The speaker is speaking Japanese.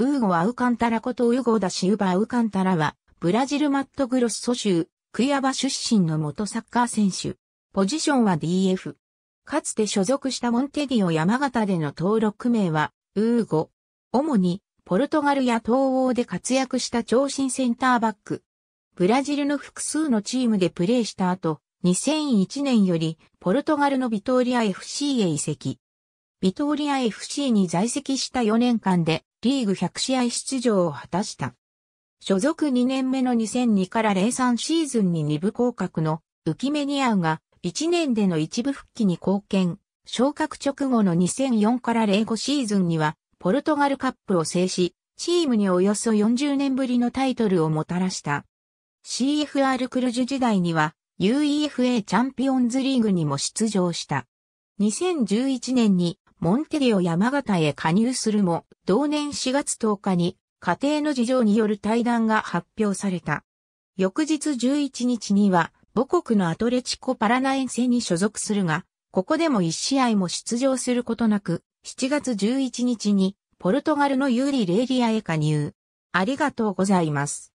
ウーゴアウカンタラことウーゴダシウバアウカンタラは、ブラジルマットグロッソ州、クイアバ出身の元サッカー選手。ポジションは DF。かつて所属したモンテディオ山形での登録名は、ウーゴ。主に、ポルトガルや東欧で活躍した長身センターバック。ブラジルの複数のチームでプレーした後、2001年より、ポルトガルのビトーリア FC へ移籍。ビトーリア FC に在籍した4年間でリーグ100試合出場を果たした。所属2年目の2002から03シーズンに2部降格のウキメニアウが1年での一部復帰に貢献、昇格直後の2004から05シーズンにはポルトガルカップを制し、チームにおよそ40年ぶりのタイトルをもたらした。CFR クルジュ時代には UEFA チャンピオンズリーグにも出場した。2011年にモンテディオ山形へ加入するも、同年4月10日に家庭の事情による対談が発表された。翌日11日には母国のアトレチコパラナエンセに所属するが、ここでも1試合も出場することなく、7月11日にポルトガルのユーリ・レイリアへ加入。ありがとうございます。